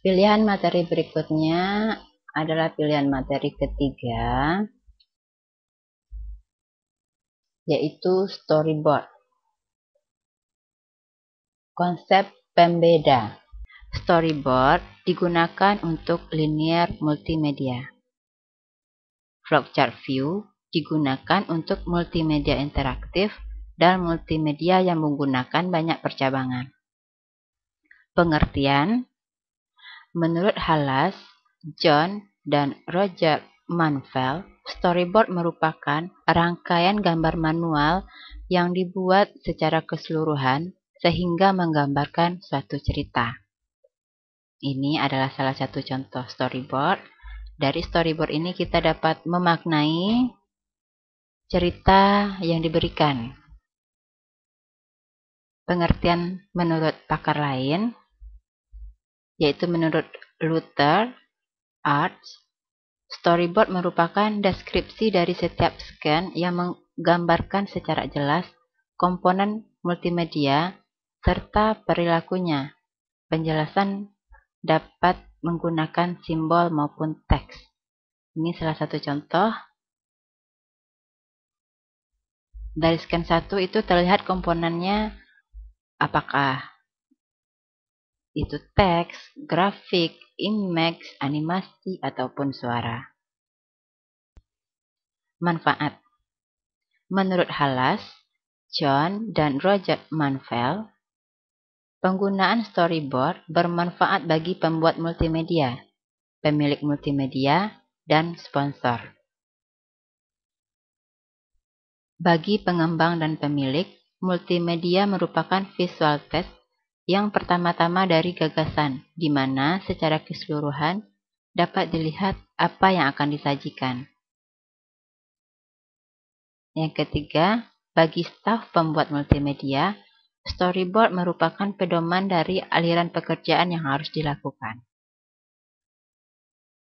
Pilihan materi berikutnya adalah pilihan materi ketiga, yaitu storyboard. Konsep pembeda Storyboard digunakan untuk linear multimedia. Flowchart view digunakan untuk multimedia interaktif dan multimedia yang menggunakan banyak percabangan. Pengertian Menurut Halas, John, dan Roger Manvell, storyboard merupakan rangkaian gambar manual yang dibuat secara keseluruhan sehingga menggambarkan suatu cerita. Ini adalah salah satu contoh storyboard. Dari storyboard ini kita dapat memaknai cerita yang diberikan. Pengertian menurut pakar lain, yaitu menurut Luther, arts, storyboard merupakan deskripsi dari setiap scan yang menggambarkan secara jelas komponen multimedia serta perilakunya. Penjelasan dapat menggunakan simbol maupun teks. Ini salah satu contoh. Dari scan satu itu terlihat komponennya apakah itu teks, grafik, image, animasi, ataupun suara. Manfaat Menurut Halas, John, dan Roger Manvell, penggunaan storyboard bermanfaat bagi pembuat multimedia, pemilik multimedia, dan sponsor. Bagi pengembang dan pemilik, multimedia merupakan visual test yang pertama-tama dari gagasan, di mana secara keseluruhan dapat dilihat apa yang akan disajikan. Yang ketiga, bagi staf pembuat multimedia, storyboard merupakan pedoman dari aliran pekerjaan yang harus dilakukan.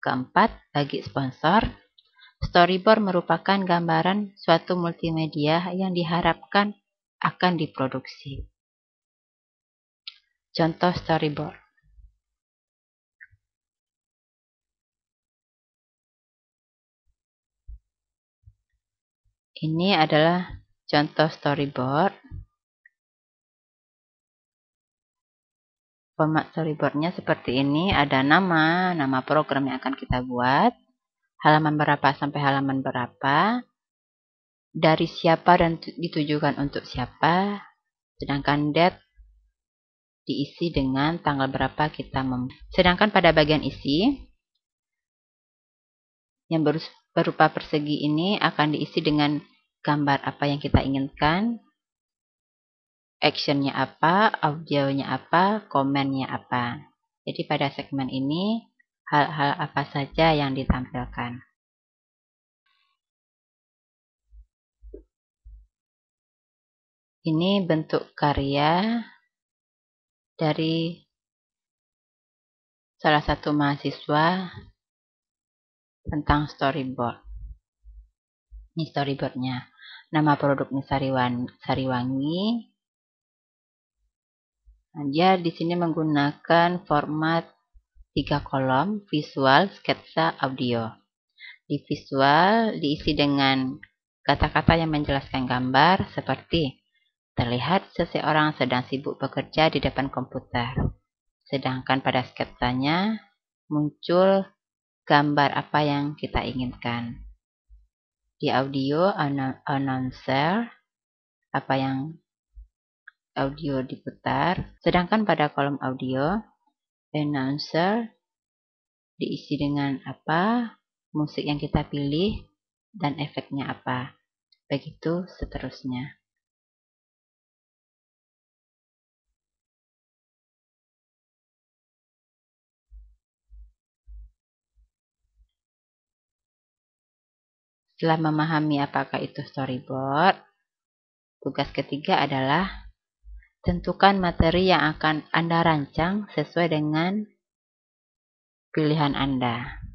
Keempat, bagi sponsor, storyboard merupakan gambaran suatu multimedia yang diharapkan akan diproduksi. Contoh storyboard. Ini adalah contoh storyboard. Format storyboardnya seperti ini, ada nama, nama program yang akan kita buat, halaman berapa sampai halaman berapa, dari siapa dan ditujukan untuk siapa, sedangkan date diisi dengan tanggal berapa kita mem Sedangkan pada bagian isi yang berupa persegi ini akan diisi dengan gambar apa yang kita inginkan, actionnya apa, audionya apa, komennya apa. Jadi pada segmen ini hal-hal apa saja yang ditampilkan. Ini bentuk karya dari salah satu mahasiswa tentang storyboard. Ini storyboardnya. Nama produknya Sariwan, Sariwangi. Nah, dia di sini menggunakan format tiga kolom, visual, sketsa, audio. Di visual diisi dengan kata-kata yang menjelaskan gambar seperti Terlihat seseorang sedang sibuk bekerja di depan komputer. Sedangkan pada sketsanya muncul gambar apa yang kita inginkan. Di audio announcer apa yang audio diputar, sedangkan pada kolom audio announcer diisi dengan apa, musik yang kita pilih, dan efeknya apa. Begitu seterusnya. Setelah memahami apakah itu storyboard, tugas ketiga adalah tentukan materi yang akan Anda rancang sesuai dengan pilihan Anda.